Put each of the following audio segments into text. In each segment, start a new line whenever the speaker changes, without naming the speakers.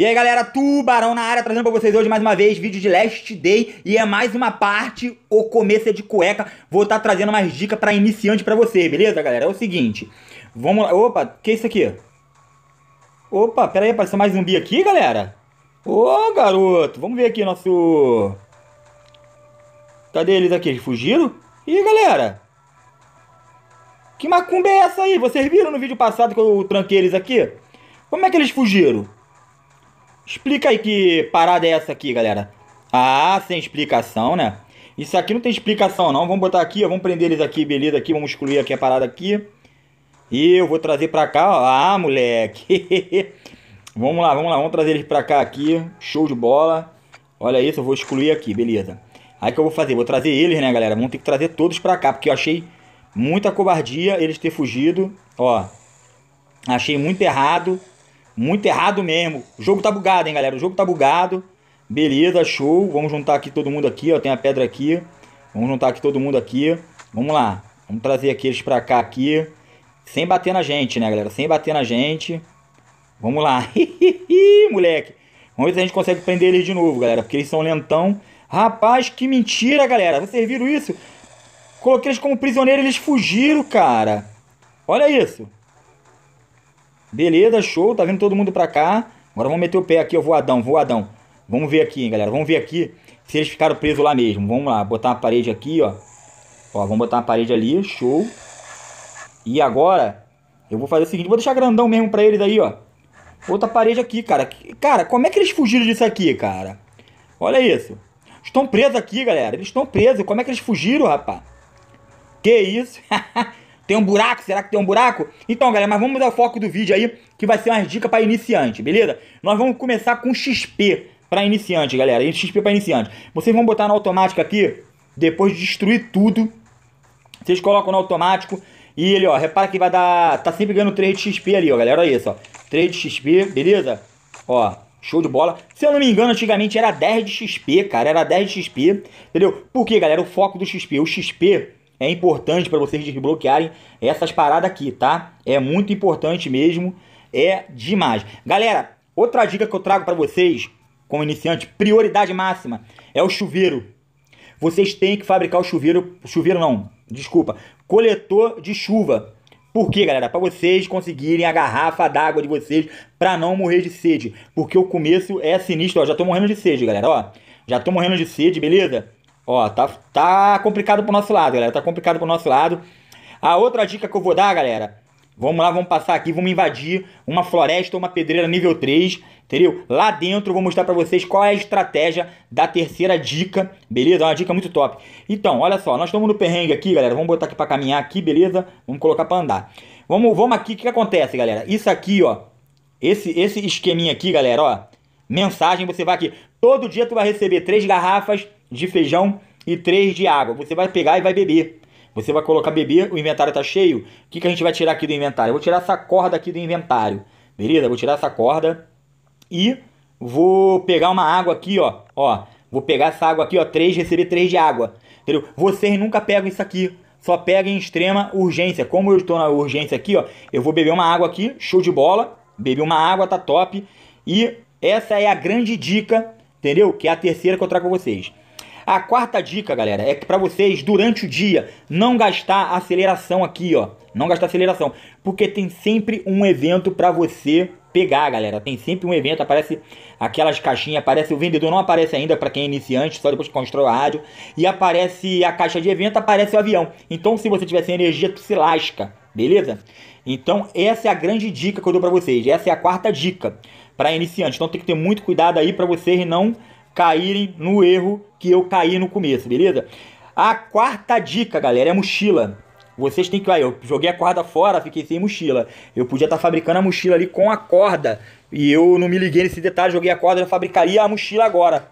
E aí galera, Tubarão na área, trazendo pra vocês hoje mais uma vez vídeo de Last Day E é mais uma parte, o começo é de cueca Vou estar tá trazendo mais dicas pra iniciante pra você, beleza galera? É o seguinte, vamos lá, opa, que é isso aqui? Opa, pera aí, apareceu mais zumbi aqui galera? Ô garoto, vamos ver aqui nosso... Cadê eles aqui? Eles fugiram? Ih galera, que macumba é essa aí? Vocês viram no vídeo passado que eu tranquei eles aqui? Como é que eles fugiram? Explica aí que parada é essa aqui, galera. Ah, sem explicação, né? Isso aqui não tem explicação, não. Vamos botar aqui, ó, vamos prender eles aqui, beleza, aqui. Vamos excluir aqui a parada aqui. E eu vou trazer pra cá, ó. Ah, moleque. vamos lá, vamos lá. Vamos trazer eles pra cá aqui. Show de bola. Olha isso, eu vou excluir aqui, beleza. Aí que eu vou fazer? Vou trazer eles, né, galera? Vamos ter que trazer todos pra cá, porque eu achei muita covardia eles ter fugido. Ó, achei muito errado muito errado mesmo. O jogo tá bugado, hein, galera? O jogo tá bugado. Beleza, show. Vamos juntar aqui todo mundo aqui, ó. Tem a pedra aqui. Vamos juntar aqui todo mundo aqui. Vamos lá. Vamos trazer aqui eles pra cá aqui. Sem bater na gente, né, galera? Sem bater na gente. Vamos lá. Moleque. Vamos ver se a gente consegue prender eles de novo, galera. Porque eles são lentão. Rapaz, que mentira, galera. Vocês viram isso? Coloquei eles como prisioneiros e eles fugiram, cara. Olha isso. Beleza, show, tá vindo todo mundo pra cá. Agora vamos meter o pé aqui, ó, voadão, voadão. Vamos ver aqui, hein, galera, vamos ver aqui se eles ficaram presos lá mesmo. Vamos lá, botar uma parede aqui, ó. Ó, vamos botar uma parede ali, show. E agora, eu vou fazer o seguinte, vou deixar grandão mesmo pra eles aí, ó. Outra parede aqui, cara. Cara, como é que eles fugiram disso aqui, cara? Olha isso. Estão presos aqui, galera. Eles estão presos. Como é que eles fugiram, rapaz? Que isso? Tem um buraco? Será que tem um buraco? Então, galera, mas vamos ao foco do vídeo aí, que vai ser umas dicas para iniciante, beleza? Nós vamos começar com XP para iniciante, galera. XP para iniciante. Vocês vão botar no automático aqui, depois de destruir tudo, vocês colocam no automático e ele, ó, repara que vai dar, tá sempre ganhando 3 de XP ali, ó, galera, olha isso, ó. 3 de XP, beleza? Ó, Show de bola. Se eu não me engano, antigamente era 10 de XP, cara. Era 10 de XP. Entendeu? por que galera, o foco do XP. O XP é importante para vocês desbloquearem essas paradas aqui, tá? É muito importante mesmo, é demais. Galera, outra dica que eu trago para vocês, como iniciante, prioridade máxima, é o chuveiro. Vocês têm que fabricar o chuveiro, chuveiro não, desculpa, coletor de chuva. Por quê, galera? Para vocês conseguirem a garrafa d'água de vocês para não morrer de sede, porque o começo é sinistro, ó, já tô morrendo de sede, galera, ó. Já tô morrendo de sede, beleza? Ó, tá, tá complicado pro nosso lado, galera. Tá complicado pro nosso lado. A outra dica que eu vou dar, galera. Vamos lá, vamos passar aqui, vamos invadir uma floresta ou uma pedreira nível 3, entendeu? Lá dentro eu vou mostrar pra vocês qual é a estratégia da terceira dica, beleza? É uma dica muito top. Então, olha só, nós estamos no perrengue aqui, galera. Vamos botar aqui pra caminhar aqui, beleza? Vamos colocar pra andar. Vamos, vamos aqui, o que, que acontece, galera? Isso aqui, ó. Esse, esse esqueminha aqui, galera, ó. Mensagem, você vai aqui. Todo dia tu vai receber três garrafas de feijão e 3 de água. Você vai pegar e vai beber. Você vai colocar beber, o inventário está cheio. O que, que a gente vai tirar aqui do inventário? Eu vou tirar essa corda aqui do inventário. Beleza? Vou tirar essa corda e vou pegar uma água aqui, ó. Ó, vou pegar essa água aqui, ó. 3, receber 3 de água. Entendeu? Vocês nunca pegam isso aqui. Só pega em extrema urgência. Como eu estou na urgência aqui, ó. Eu vou beber uma água aqui, show de bola. Bebi uma água, tá top. E essa é a grande dica, entendeu? Que é a terceira que eu trago pra vocês. A quarta dica, galera, é que para vocês, durante o dia, não gastar aceleração aqui, ó. Não gastar aceleração, porque tem sempre um evento para você pegar, galera. Tem sempre um evento, aparece aquelas caixinhas, aparece o vendedor, não aparece ainda para quem é iniciante, só depois que constrói o rádio, e aparece a caixa de evento, aparece o avião. Então, se você tiver sem energia, tu se lasca, beleza? Então, essa é a grande dica que eu dou para vocês. Essa é a quarta dica para iniciante. Então, tem que ter muito cuidado aí para vocês não caírem no erro que eu caí no começo, beleza? A quarta dica, galera, é mochila. Vocês têm que. Aí, eu joguei a corda fora, fiquei sem mochila. Eu podia estar tá fabricando a mochila ali com a corda. E eu não me liguei nesse detalhe, joguei a corda, eu fabricaria a mochila agora.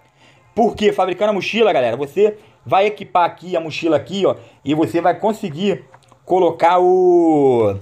Por quê? Fabricando a mochila, galera, você vai equipar aqui a mochila aqui, ó. E você vai conseguir colocar o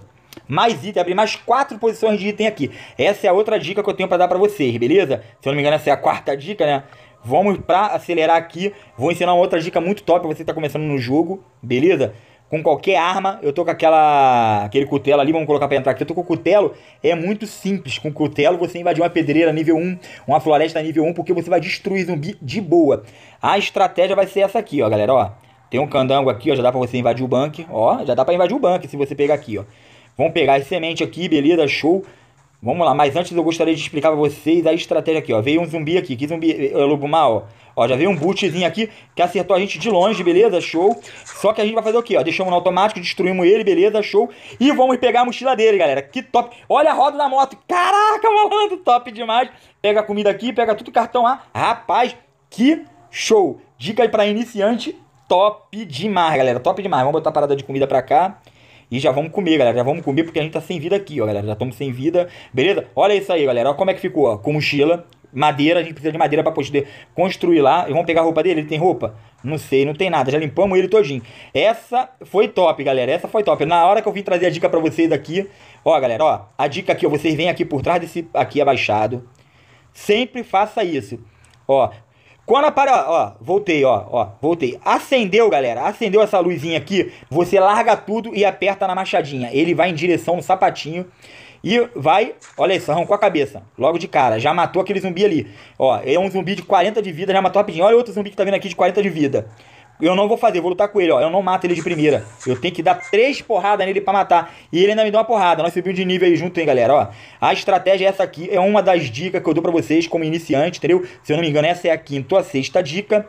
mais item, abrir mais quatro posições de item aqui. Essa é a outra dica que eu tenho para dar para vocês, beleza? Se eu não me engano, essa é a quarta dica, né? Vamos para acelerar aqui. Vou ensinar uma outra dica muito top pra você que tá começando no jogo, beleza? Com qualquer arma, eu tô com aquela aquele cutelo ali, vamos colocar para entrar aqui. Eu tô com o cutelo, é muito simples. Com o cutelo você invadir uma pedreira nível 1, uma floresta nível 1, porque você vai destruir zumbi de boa. A estratégia vai ser essa aqui, ó, galera, ó. Tem um candango aqui, ó, já dá para você invadir o bunker, ó, já dá para invadir o bunker se você pegar aqui, ó. Vamos pegar esse semente aqui, beleza? Show. Vamos lá, mas antes eu gostaria de explicar para vocês a estratégia aqui, ó. Veio um zumbi aqui, que zumbi, é eh, Lobumar, ó. Ó, já veio um bootzinho aqui que acertou a gente de longe, beleza? Show. Só que a gente vai fazer o quê, ó? Deixamos no automático, destruímos ele, beleza? Show. E vamos pegar a mochila dele, galera. Que top. Olha a roda da moto. Caraca, malandro, top demais. Pega a comida aqui, pega tudo cartão lá. Rapaz, que show. Dica aí para iniciante, top demais, galera. Top demais. Vamos botar a parada de comida para cá. E já vamos comer, galera. Já vamos comer porque a gente tá sem vida aqui, ó, galera. Já estamos sem vida. Beleza? Olha isso aí, galera. Olha como é que ficou, ó. Com mochila, madeira. A gente precisa de madeira para poder construir lá. E vamos pegar a roupa dele? Ele tem roupa? Não sei, não tem nada. Já limpamos ele todinho. Essa foi top, galera. Essa foi top. Na hora que eu vim trazer a dica para vocês aqui... Ó, galera, ó. A dica aqui, ó. Vocês vêm aqui por trás desse aqui abaixado. Sempre faça isso. Ó, quando aparece, ó, voltei, ó, ó, voltei. Acendeu, galera, acendeu essa luzinha aqui, você larga tudo e aperta na machadinha. Ele vai em direção no sapatinho e vai, olha isso, arrancou a cabeça, logo de cara. Já matou aquele zumbi ali. Ó, é um zumbi de 40 de vida, já matou rapidinho. Olha outro zumbi que tá vindo aqui de 40 de vida. Eu não vou fazer, vou lutar com ele, ó. Eu não mato ele de primeira. Eu tenho que dar três porradas nele para matar. E ele ainda me deu uma porrada. Nós subimos de nível aí junto, hein, galera, ó. A estratégia é essa aqui. É uma das dicas que eu dou para vocês como iniciante, entendeu? Se eu não me engano, essa é a quinta ou a sexta dica.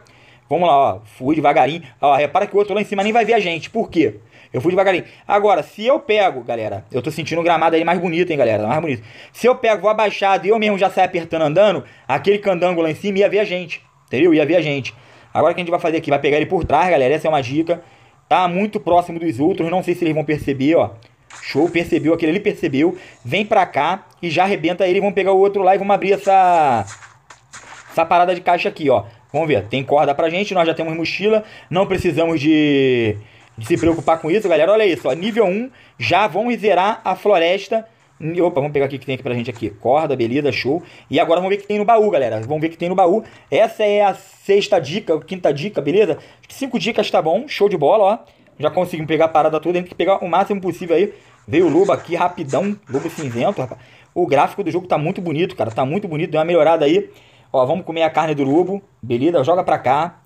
Vamos lá, ó. Fui devagarinho. Ó, repara que o outro lá em cima nem vai ver a gente. Por quê? Eu fui devagarinho. Agora, se eu pego, galera, eu tô sentindo o gramado aí mais bonito, hein, galera? Mais bonito. Se eu pego, vou abaixado e eu mesmo já saio apertando andando, aquele candango lá em cima ia ver a gente. Entendeu? Ia ver a gente. Agora o que a gente vai fazer aqui? Vai pegar ele por trás, galera. Essa é uma dica. Tá muito próximo dos outros. Não sei se eles vão perceber, ó. Show, percebeu. Aquele ali percebeu. Vem pra cá e já arrebenta ele. Vamos pegar o outro lá e vamos abrir essa... Essa parada de caixa aqui, ó. Vamos ver. Tem corda pra gente. Nós já temos mochila. Não precisamos de... De se preocupar com isso, galera. Olha isso, ó. Nível 1. Já vão zerar a floresta e, hum, opa, vamos pegar aqui o que tem aqui pra gente aqui. Corda, beleza, show. E agora vamos ver o que tem no baú, galera. Vamos ver o que tem no baú. Essa é a sexta dica, quinta dica, beleza? Cinco dicas tá bom, show de bola, ó. Já conseguimos pegar a parada toda, a gente tem que pegar o máximo possível aí. Veio o lobo aqui rapidão, lobo cinzento, rapaz. O gráfico do jogo tá muito bonito, cara. Tá muito bonito, deu uma melhorada aí. Ó, vamos comer a carne do lobo, beleza? Joga pra cá.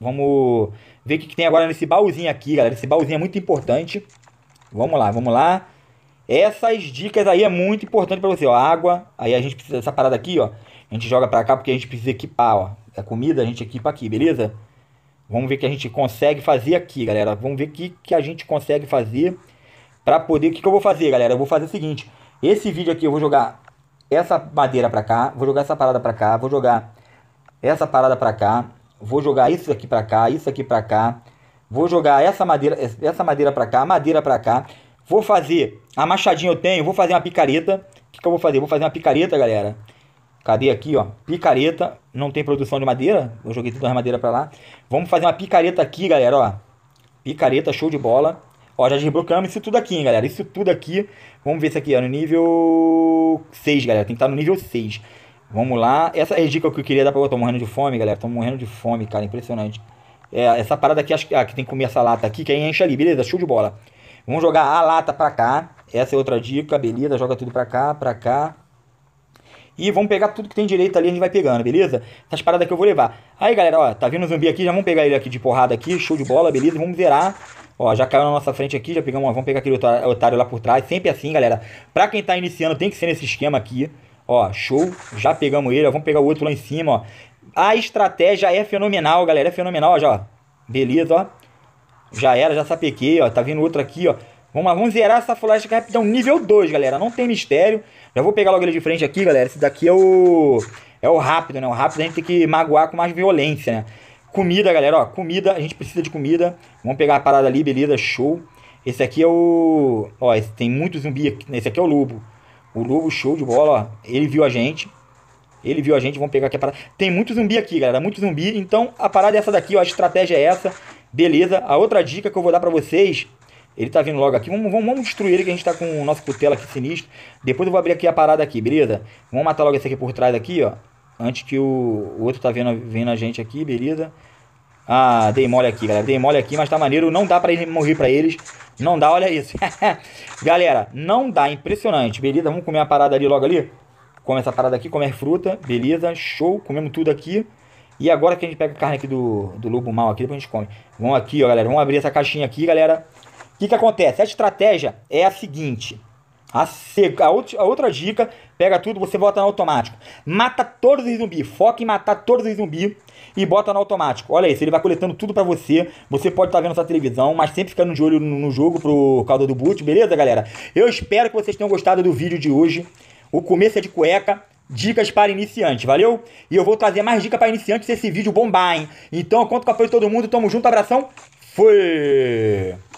Vamos ver o que, que tem agora nesse baúzinho aqui, galera. Esse baúzinho é muito importante. Vamos lá, vamos lá. Essas dicas aí é muito importante para você, ó. Água, aí a gente precisa dessa parada aqui, ó. A gente joga para cá porque a gente precisa equipar, ó. A é comida a gente equipa aqui, beleza? Vamos ver o que a gente consegue fazer aqui, galera. Vamos ver o que, que a gente consegue fazer para poder... O que, que eu vou fazer, galera? Eu vou fazer o seguinte. Esse vídeo aqui eu vou jogar essa madeira para cá. Vou jogar essa parada para cá. Vou jogar essa parada para cá. Vou jogar isso aqui para cá. Isso aqui para cá. Vou jogar essa madeira, essa madeira para cá, madeira para cá. Vou fazer, a machadinha eu tenho, vou fazer uma picareta. O que, que eu vou fazer? Vou fazer uma picareta, galera. Cadê aqui, ó? Picareta. Não tem produção de madeira. Eu joguei tudo as madeira pra lá. Vamos fazer uma picareta aqui, galera, ó. Picareta, show de bola. Ó, já desbloqueamos isso tudo aqui, hein, galera. Isso tudo aqui. Vamos ver isso aqui, ó. No nível 6, galera. Tem que estar tá no nível 6. Vamos lá. Essa é a dica que eu queria dar pra... Eu tô morrendo de fome, galera. Tô morrendo de fome, cara. Impressionante. É, essa parada aqui, acho que... Ah, que tem que comer essa lata aqui, que aí enche ali. Beleza, show de bola. Vamos jogar a lata para cá. Essa é outra dica, beleza? Joga tudo para cá, para cá. E vamos pegar tudo que tem direito ali, a gente vai pegando, beleza? Essas paradas que eu vou levar. Aí, galera, ó, tá vindo um zumbi aqui, já vamos pegar ele aqui de porrada aqui, show de bola, beleza? Vamos zerar. Ó, já caiu na nossa frente aqui, já pegamos, ó, vamos pegar aquele otário lá por trás. Sempre assim, galera. Pra quem tá iniciando, tem que ser nesse esquema aqui. Ó, show, já pegamos ele, ó, vamos pegar o outro lá em cima, ó. A estratégia é fenomenal, galera, é fenomenal, ó, já, ó. Beleza, ó. Já era, já sapequei, ó. Tá vindo outro aqui, ó. Vamos, vamos zerar essa floresta rapidão. Nível 2, galera. Não tem mistério. Já vou pegar logo ele de frente aqui, galera. Esse daqui é o. É o rápido, né? O rápido a gente tem que magoar com mais violência, né? Comida, galera, ó. Comida, a gente precisa de comida. Vamos pegar a parada ali, beleza, show. Esse aqui é o. Ó, esse, tem muito zumbi aqui. Né, esse aqui é o lobo. O lobo, show de bola, ó. Ele viu a gente. Ele viu a gente, vamos pegar aqui a parada. Tem muito zumbi aqui, galera. Muito zumbi. Então a parada é essa daqui, ó. A estratégia é essa. Beleza, a outra dica que eu vou dar para vocês, ele tá vindo logo aqui, vamos, vamos, vamos destruir ele que a gente tá com o nosso cutelo aqui sinistro. Depois eu vou abrir aqui a parada aqui, beleza? Vamos matar logo esse aqui por trás aqui, ó. Antes que o, o outro tá vendo, vendo a gente aqui, beleza? Ah, dei mole aqui, galera. Dei mole aqui, mas tá maneiro. Não dá pra ele morrer pra eles. Não dá, olha isso. galera, não dá. Impressionante, beleza? Vamos comer a parada ali logo ali. Come essa parada aqui, comer fruta. Beleza, show. Comemos tudo aqui. E agora que a gente pega a carne aqui do, do lobo mal aqui, depois a gente come. Vamos aqui, ó, galera. Vamos abrir essa caixinha aqui, galera. O que, que acontece? A estratégia é a seguinte. A, a, outra dica, pega tudo, você bota no automático. Mata todos os zumbis. Foca em matar todos os zumbis e bota no automático. Olha isso, ele vai coletando tudo para você. Você pode estar tá vendo sua televisão, mas sempre ficando de olho no, no jogo pro caldo do boot, beleza, galera? Eu espero que vocês tenham gostado do vídeo de hoje. O começo é de cueca dicas para iniciante, valeu? E eu vou trazer mais dicas para iniciantes se esse vídeo bombar, hein? Então, eu conto com a apoio de todo mundo, tamo junto, abração, fui!